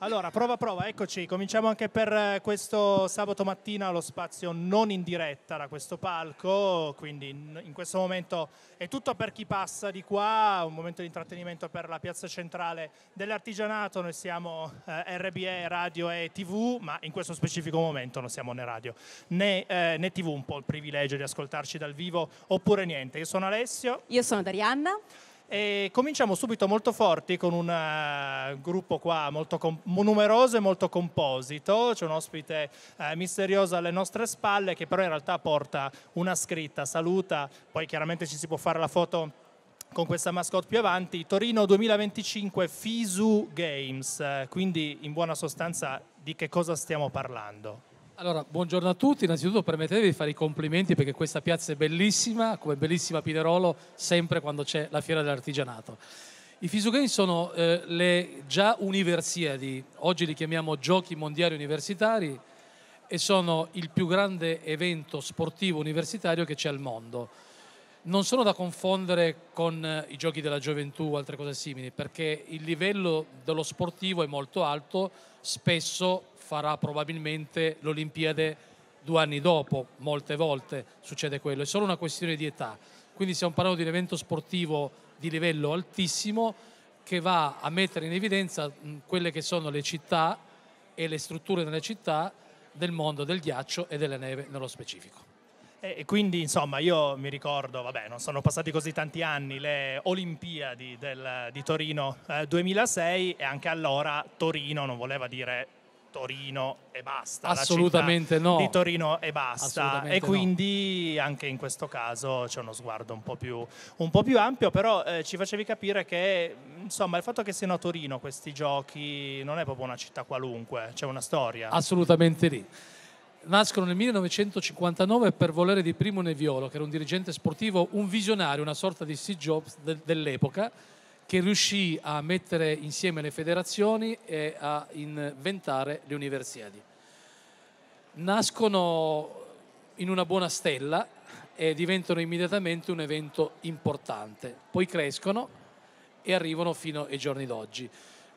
Allora, prova prova, eccoci, cominciamo anche per eh, questo sabato mattina lo spazio non in diretta da questo palco, quindi in questo momento è tutto per chi passa di qua, un momento di intrattenimento per la piazza centrale dell'artigianato, noi siamo eh, RBE, radio e tv, ma in questo specifico momento non siamo né radio né, eh, né tv, un po' il privilegio di ascoltarci dal vivo oppure niente. Io sono Alessio. Io sono Darianna. E cominciamo subito molto forti con un eh, gruppo qua molto com- numeroso e molto composito, c'è un ospite eh, misterioso alle nostre spalle che però in realtà porta una scritta, saluta, poi chiaramente ci si può fare la foto con questa mascotte più avanti, Torino 2025 Fisu Games, quindi in buona sostanza di che cosa stiamo parlando? Allora, buongiorno a tutti. Innanzitutto permettetevi di fare i complimenti perché questa piazza è bellissima, come bellissima Pinerolo, sempre quando c'è la fiera dell'artigianato. I Fisughen sono eh, le già universiadi, oggi li chiamiamo giochi mondiali universitari e sono il più grande evento sportivo universitario che c'è al mondo non sono da confondere con eh, i giochi della gioventù o altre cose simili, perché il livello dello sportivo è molto alto, spesso farà probabilmente l'Olimpiade due anni dopo, molte volte succede quello, è solo una questione di età. Quindi stiamo parlando di un evento sportivo di livello altissimo che va a mettere in evidenza quelle che sono le città e le strutture delle città del mondo del ghiaccio e della neve nello specifico. E quindi insomma io mi ricordo, vabbè non sono passati così tanti anni, le Olimpiadi del, di Torino eh, 2006 e anche allora Torino non voleva dire Torino e basta. Assolutamente no. Di Torino e basta. E quindi no. anche in questo caso c'è uno sguardo un po' più, un po più ampio, però eh, ci facevi capire che insomma il fatto che siano a Torino questi giochi non è proprio una città qualunque, c'è una storia. Assolutamente lì nascono nel 1959 per volere di Primo Neviolo, che era un dirigente sportivo, un visionario, una sorta di Steve Jobs de- dell'epoca, che riuscì a mettere insieme le federazioni e a inventare le universiadi. Nascono in una buona stella e diventano immediatamente un evento importante, poi crescono e arrivano fino ai giorni d'oggi.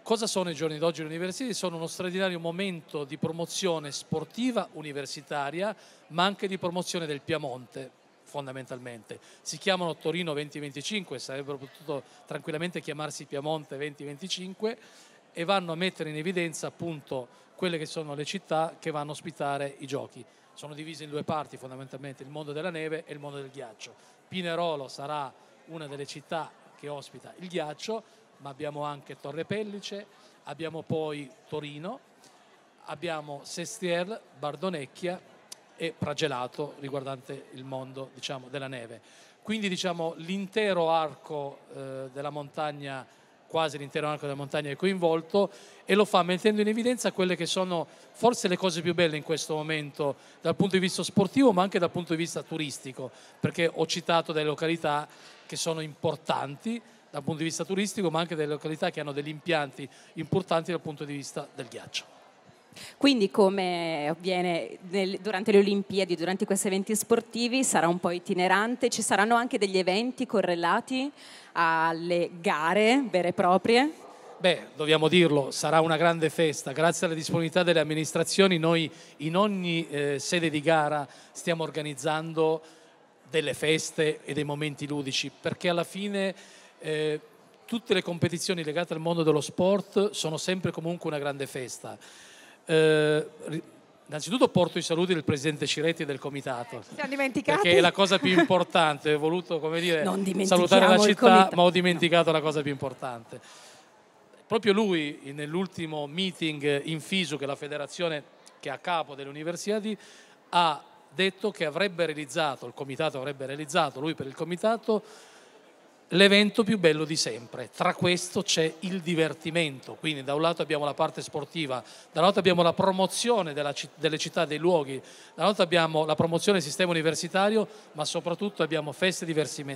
Cosa sono i giorni d'oggi l'università? Sono uno straordinario momento di promozione sportiva universitaria, ma anche di promozione del Piemonte fondamentalmente. Si chiamano Torino 2025, sarebbero potuto tranquillamente chiamarsi Piemonte 2025 e vanno a mettere in evidenza appunto quelle che sono le città che vanno a ospitare i giochi. Sono divise in due parti fondamentalmente, il mondo della neve e il mondo del ghiaccio. Pinerolo sarà una delle città che ospita il ghiaccio ma abbiamo anche Torre Pellice, abbiamo poi Torino, abbiamo Sestier, Bardonecchia e Pragelato riguardante il mondo diciamo, della neve. Quindi diciamo, l'intero arco eh, della montagna, quasi l'intero arco della montagna è coinvolto e lo fa mettendo in evidenza quelle che sono forse le cose più belle in questo momento dal punto di vista sportivo ma anche dal punto di vista turistico, perché ho citato delle località che sono importanti dal punto di vista turistico, ma anche delle località che hanno degli impianti importanti dal punto di vista del ghiaccio. Quindi come avviene nel, durante le Olimpiadi, durante questi eventi sportivi, sarà un po' itinerante, ci saranno anche degli eventi correlati alle gare vere e proprie? Beh, dobbiamo dirlo, sarà una grande festa. Grazie alla disponibilità delle amministrazioni noi in ogni eh, sede di gara stiamo organizzando delle feste e dei momenti ludici perché alla fine eh, tutte le competizioni legate al mondo dello sport sono sempre comunque una grande festa. Eh, innanzitutto porto i saluti del presidente Ciretti e del comitato. Ci siamo dimenticati. Perché è la cosa più importante, ho voluto dire, salutare la città, ma ho dimenticato no. la cosa più importante. Proprio lui nell'ultimo meeting in FISU, che è la federazione che è a capo delle universitadi, ha detto che avrebbe realizzato, il comitato avrebbe realizzato, lui per il comitato, l'evento più bello di sempre. Tra questo c'è il divertimento, quindi da un lato abbiamo la parte sportiva, dall'altro abbiamo la promozione della, delle città, dei luoghi, dall'altro abbiamo la promozione del sistema universitario, ma soprattutto abbiamo feste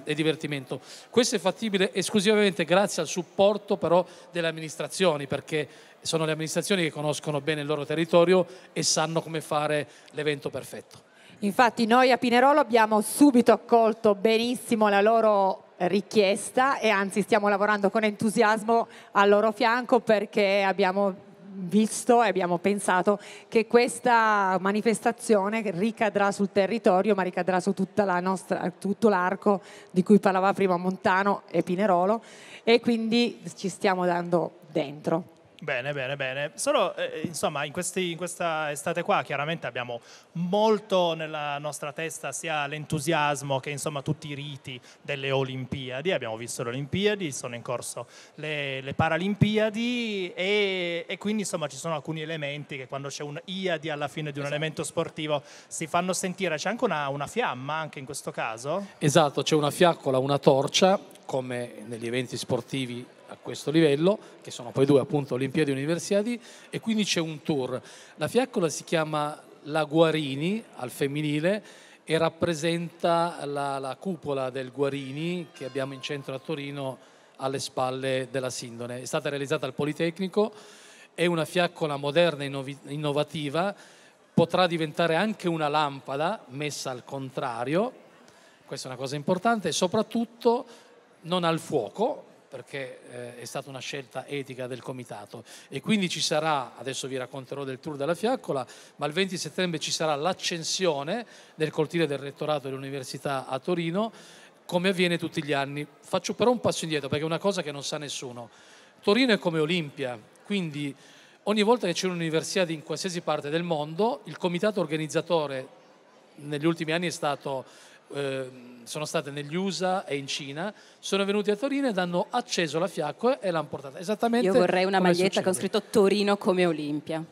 e divertimento. Questo è fattibile esclusivamente grazie al supporto però delle amministrazioni, perché sono le amministrazioni che conoscono bene il loro territorio e sanno come fare l'evento perfetto. Infatti noi a Pinerolo abbiamo subito accolto benissimo la loro richiesta e anzi stiamo lavorando con entusiasmo al loro fianco perché abbiamo visto e abbiamo pensato che questa manifestazione ricadrà sul territorio ma ricadrà su la nostra, tutto l'arco di cui parlava prima Montano e Pinerolo e quindi ci stiamo dando dentro. Bene, bene, bene. Solo, eh, eh, insomma, in, questi, in, questa estate qua chiaramente abbiamo molto nella nostra testa sia l'entusiasmo che insomma tutti i riti delle Olimpiadi. Abbiamo visto le Olimpiadi, sono in corso le, le Paralimpiadi e, e, quindi insomma ci sono alcuni elementi che quando c'è un IADI alla fine di un esatto. elemento sportivo si fanno sentire. C'è anche una, una fiamma anche in questo caso? Esatto, c'è una fiaccola, una torcia come negli eventi sportivi a questo livello, che sono poi due appunto Olimpiadi e Universiadi, e quindi c'è un tour. La fiaccola si chiama La Guarini al femminile e rappresenta la, la cupola del Guarini che abbiamo in centro a Torino alle spalle della Sindone. È stata realizzata al Politecnico, è una fiaccola moderna e innovativa, potrà diventare anche una lampada messa al contrario, questa è una cosa importante, e soprattutto non al fuoco, perché eh, è stata una scelta etica del comitato e quindi ci sarà, adesso vi racconterò del tour della fiaccola, ma il 20 settembre ci sarà l'accensione nel cortile del rettorato dell'università a Torino come avviene tutti gli anni. Faccio però un passo indietro perché è una cosa che non sa nessuno. Torino è come Olimpia, quindi ogni volta che c'è un'università in qualsiasi parte del mondo, il comitato organizzatore negli ultimi anni è stato Ehm, sono state negli USA e in Cina, sono venuti a Torino ed hanno acceso la fiaccola e l'hanno portata. Esattamente Io vorrei una maglietta succede. con scritto Torino come Olimpia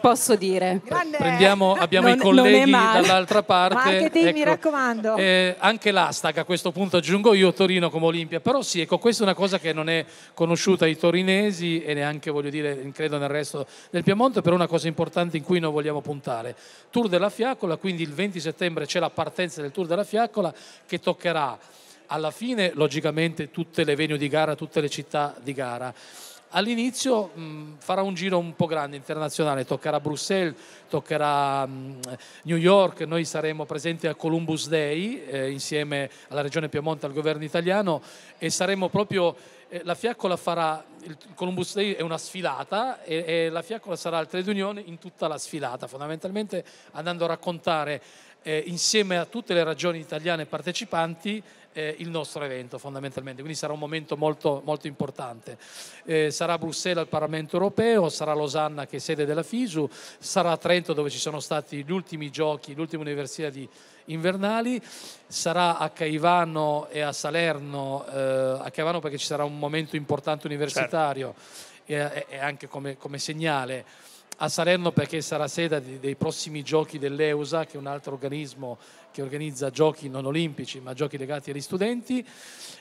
posso dire. Prendiamo, abbiamo non, i colleghi dall'altra parte. Marketing, ecco, mi raccomando. Eh, anche l'hashtag a questo punto aggiungo io Torino come Olimpia, però sì, ecco, questa è una cosa che non è conosciuta ai torinesi e neanche, voglio dire, credo nel resto del Piemonte, però è una cosa importante in cui noi vogliamo puntare. Tour della Fiaccola, quindi il 20 settembre c'è la partenza del Tour della Fiaccola che toccherà alla fine, logicamente, tutte le venue di gara, tutte le città di gara All'inizio mh, mm, farà un giro un po' grande internazionale, toccherà Bruxelles, toccherà mh, mm, New York, noi saremo presenti a Columbus Day eh, insieme alla Regione Piemonte e al governo italiano e saremo proprio eh, la fiaccola farà, il Columbus Day è una sfilata e, e la fiaccola sarà il trade union in tutta la sfilata, fondamentalmente andando a raccontare eh, insieme a tutte le ragioni italiane partecipanti eh, il nostro evento fondamentalmente, quindi sarà un momento molto, molto importante. Eh, sarà a Bruxelles al Parlamento europeo, sarà a Losanna che è sede della FISU, sarà a Trento dove ci sono stati gli ultimi giochi, l'ultima università di invernali, sarà a Caivano e a Salerno, eh, a Caivano perché ci sarà un momento importante universitario certo. e, e, anche come, come segnale a Salerno perché sarà sede dei prossimi giochi dell'EUSA, che è un altro organismo che organizza giochi non olimpici, ma giochi legati agli studenti.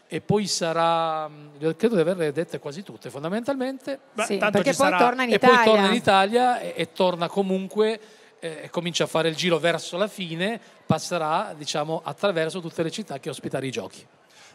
E poi sarà, credo di averle dette quasi tutte, fondamentalmente. Sì, tanto perché poi sarà... torna in Italia. E poi torna in Italia e, e torna comunque eh, comincia a fare il giro verso la fine, passerà diciamo, attraverso tutte le città che ospitano i giochi.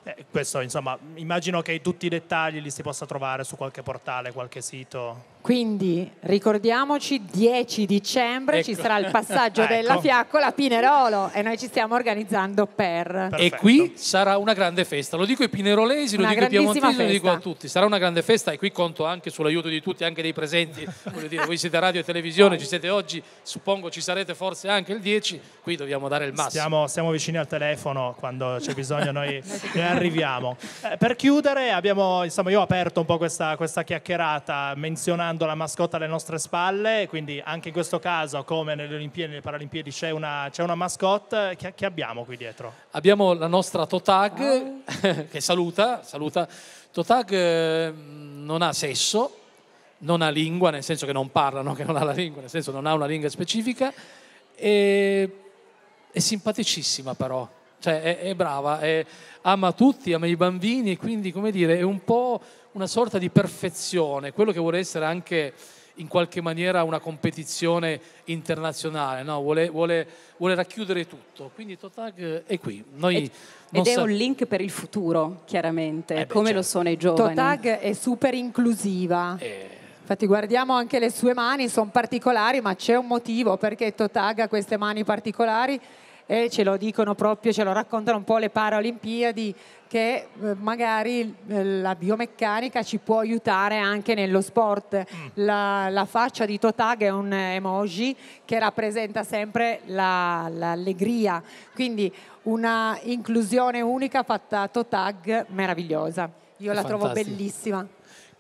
Eh, questo, insomma, immagino che tutti i dettagli li si possa trovare su qualche portale, qualche sito. Quindi ricordiamoci, 10 dicembre ecco. ci sarà il passaggio ecco. della fiaccola a Pinerolo e noi ci stiamo organizzando per. Perfetto. E qui sarà una grande festa, lo dico ai pinerolesi, lo una dico ai piemontesi, lo dico a tutti, sarà una grande festa e qui conto anche sull'aiuto di tutti, anche dei presenti, voglio dire, voi siete radio e televisione, ci siete oggi, suppongo ci sarete forse anche il 10, qui dobbiamo dare il massimo. Stiamo, siamo vicini al telefono quando c'è bisogno, noi e arriviamo. Eh, per chiudere, abbiamo, insomma, io ho aperto un po' questa, questa chiacchierata menzionando la mascotte alle nostre spalle, quindi anche in questo caso, come nelle Olimpiadi e nelle Paralimpiadi, c'è una, c'è una mascotte. Che, che, abbiamo qui dietro? Abbiamo la nostra Totag, ah. che saluta, saluta. Totag eh, non ha sesso, non ha lingua, nel senso che non parlano, che non ha la lingua, nel senso non ha una lingua specifica, è simpaticissima però cioè è, è brava, è, ama tutti, ama i bambini e quindi come dire è un po' una sorta di perfezione, quello che vuole essere anche in qualche maniera una competizione internazionale, no? vuole, vuole, vuole, racchiudere tutto. Quindi Totag eh, è qui. Noi ed, ed è un link per il futuro, chiaramente, eh beh, come certo. lo sono i giovani. Totag è super inclusiva. Eh. Infatti guardiamo anche le sue mani, sono particolari, ma c'è un motivo perché Totag ha queste mani particolari e ce lo dicono proprio, ce lo raccontano un po' le Paralimpiadi che eh, magari eh, la biomeccanica ci può aiutare anche nello sport. Mm. La, la faccia di Totag è un emoji che rappresenta sempre la, l'allegria, quindi una inclusione unica fatta a Totag meravigliosa. Io è la fantastico. trovo bellissima.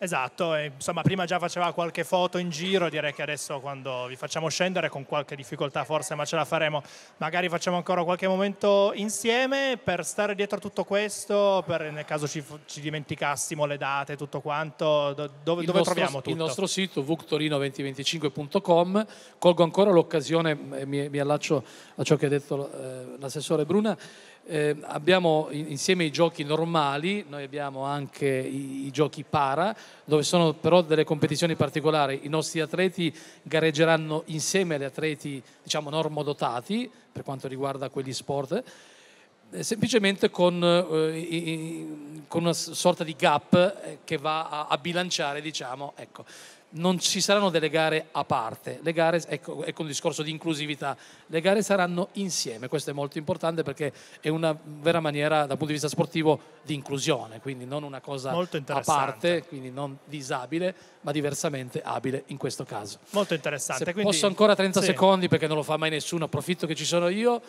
Esatto, e, insomma prima già faceva qualche foto in giro, direi che adesso quando vi facciamo scendere con qualche difficoltà forse, ma ce la faremo, magari facciamo ancora qualche momento insieme per stare dietro a tutto questo, per, nel caso ci, ci, dimenticassimo le date, tutto quanto, do, dove, dove nostro, troviamo tutto? Il nostro sito vuctorino2025.com, colgo ancora l'occasione, eh, mi, mi, allaccio a ciò che ha detto eh, l'assessore Bruna, eh, abbiamo insieme i giochi normali, noi abbiamo anche i, i, giochi para, dove sono però delle competizioni particolari. I nostri atleti gareggeranno insieme agli atleti diciamo, normodotati per quanto riguarda quegli sport, eh, semplicemente con, eh, con, una sorta di gap eh, che va a, a bilanciare diciamo, ecco non ci saranno delle gare a parte, le gare, ecco, ecco un discorso di inclusività, le gare saranno insieme, questo è molto importante perché è una vera maniera dal punto di vista sportivo di inclusione, quindi non una cosa a parte, quindi non disabile, ma diversamente abile in questo caso. Molto interessante. Se quindi, posso ancora 30 sì. secondi perché non lo fa mai nessuno, approfitto che ci sono io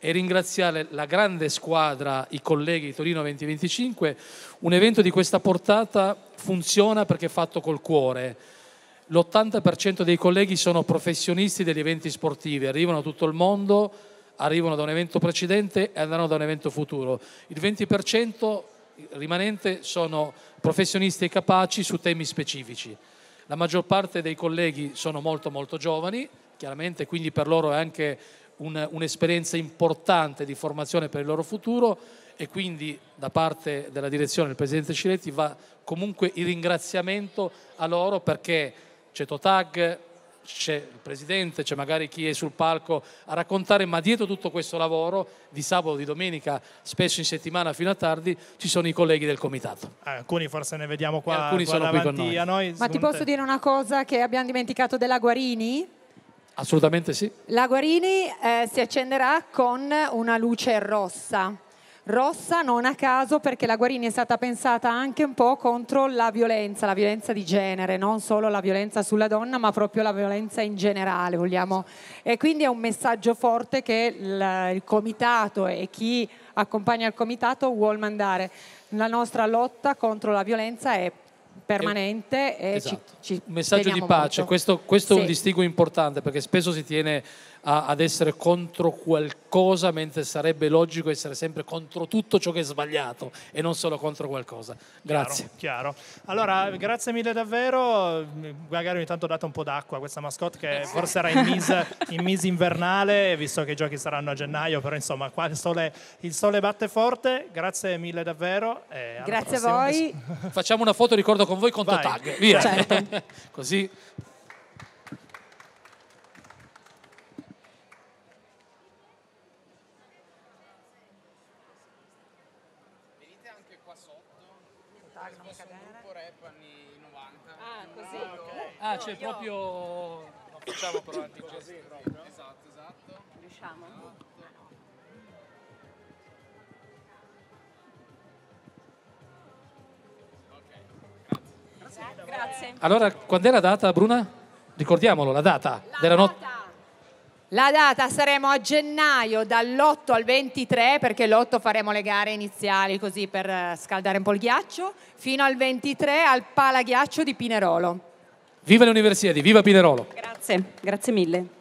e ringraziare la grande squadra, i colleghi di Torino 2025. Un evento di questa portata funziona perché è fatto col cuore l'80% dei colleghi sono professionisti degli eventi sportivi, arrivano da tutto il mondo, arrivano da un evento precedente e andranno da un evento futuro. Il 20% rimanente sono professionisti e capaci su temi specifici. La maggior parte dei colleghi sono molto molto giovani, chiaramente quindi per loro è anche un'esperienza importante di formazione per il loro futuro e quindi da parte della direzione del Presidente Ciletti va comunque il ringraziamento a loro perché c'è Totag, c'è il presidente, c'è magari chi è sul palco a raccontare, ma dietro tutto questo lavoro di sabato, di domenica, spesso in settimana fino a tardi, ci sono i colleghi del comitato. Eh, alcuni forse ne vediamo qua, alcuni qua sono qui con noi. noi. Ma ti posso te... dire una cosa che abbiamo dimenticato della Guarini? Assolutamente sì. La Guarini eh, si accenderà con una luce rossa rossa non a caso perché la Guarini è stata pensata anche un po' contro la violenza, la violenza di genere, non solo la violenza sulla donna ma proprio la violenza in generale vogliamo. E quindi è un messaggio forte che il, comitato e chi accompagna il comitato vuol mandare. La nostra lotta contro la violenza è permanente e esatto. ci, ci un messaggio di pace molto. questo, questo sì. è un distinguo importante perché spesso si tiene a, ad essere contro qualcosa, mentre sarebbe logico essere sempre contro tutto ciò che è sbagliato e non solo contro qualcosa. Grazie. Chiaro, chiaro. Allora, grazie mille davvero. Magari ogni tanto date un po' d'acqua a questa mascotte che forse era in mise in mis invernale, visto che i giochi saranno a gennaio, però insomma qua il sole, il sole batte forte. Grazie mille davvero. grazie prossima. a voi. Facciamo una foto, ricordo con voi, conto Vai. tag. Via. Certo. Così Ah, c'è cioè, io... proprio... Non facciamo però antigesto. Esatto, esatto. Riusciamo? Grazie. Grazie. Allora, quando è la data, Bruna? Ricordiamolo, la data la della notte. La data saremo a gennaio dall'8 al 23 perché l'8 faremo le gare iniziali così per eh, scaldare un po' il ghiaccio fino al 23 al Palaghiaccio di Pinerolo. Viva le universiadi, viva Pinerolo. Grazie, grazie mille.